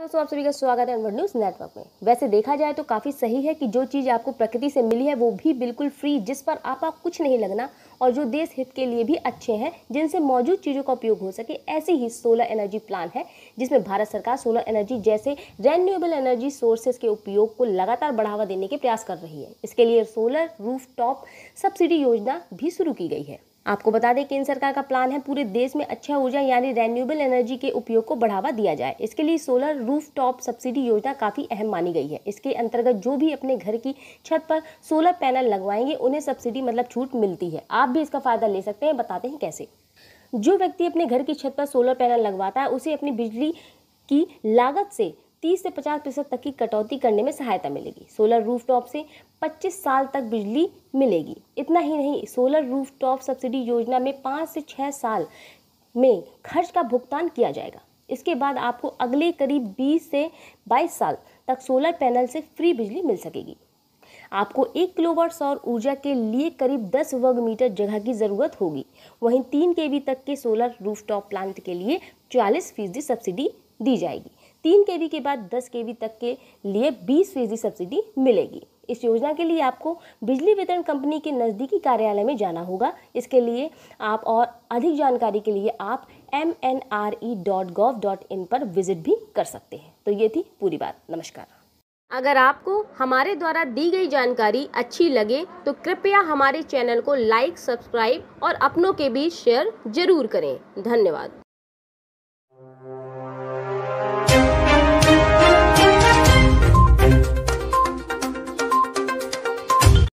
दोस्तों आप सभी का स्वागत है अनवर न्यूज़ नेटवर्क में वैसे देखा जाए तो काफ़ी सही है कि जो चीज़ आपको प्रकृति से मिली है वो भी बिल्कुल फ्री जिस पर आपका कुछ नहीं लगना और जो देश हित के लिए भी अच्छे हैं जिनसे मौजूद चीज़ों का उपयोग हो सके ऐसी ही सोलर एनर्जी प्लान है जिसमें भारत सरकार सोलर एनर्जी जैसे रेन्यूएबल एनर्जी सोर्सेज के उपयोग को लगातार बढ़ावा देने के प्रयास कर रही है इसके लिए सोलर रूफ सब्सिडी योजना भी शुरू की गई है आपको बता दें केंद्र सरकार का प्लान है पूरे देश में अच्छा ऊर्जा यानी रेन्यूएबल एनर्जी के उपयोग को बढ़ावा दिया जाए इसके लिए सोलर रूफ टॉप सब्सिडी योजना काफ़ी अहम मानी गई है इसके अंतर्गत जो भी अपने घर की छत पर सोलर पैनल लगवाएंगे उन्हें सब्सिडी मतलब छूट मिलती है आप भी इसका फ़ायदा ले सकते हैं बताते हैं कैसे जो व्यक्ति अपने घर की छत पर सोलर पैनल लगवाता है उसे अपनी बिजली की लागत से 30 से 50 प्रतिशत तक की कटौती करने में सहायता मिलेगी सोलर रूफटॉप से 25 साल तक बिजली मिलेगी इतना ही नहीं सोलर रूफटॉप सब्सिडी योजना में पाँच से छः साल में खर्च का भुगतान किया जाएगा इसके बाद आपको अगले करीब 20 से 22 साल तक सोलर पैनल से फ्री बिजली मिल सकेगी आपको एक किलोवाट सौर ऊर्जा के लिए करीब 10 वर्ग मीटर जगह की ज़रूरत होगी वहीं तीन के तक के सोलर रूफटॉप प्लांट के लिए चालीस फीसदी सब्सिडी दी जाएगी तीन के के बाद दस के तक के लिए बीस फीसदी सब्सिडी मिलेगी इस योजना के लिए आपको बिजली वितरण कंपनी के नज़दीकी कार्यालय में जाना होगा इसके लिए आप और अधिक जानकारी के लिए आप M N R E dot gov dot in पर विजिट भी कर सकते हैं तो ये थी पूरी बात नमस्कार अगर आपको हमारे द्वारा दी गई जानकारी अच्छी लगे तो कृपया हमारे चैनल को लाइक सब्सक्राइब और अपनों के बीच शेयर जरूर करें धन्यवाद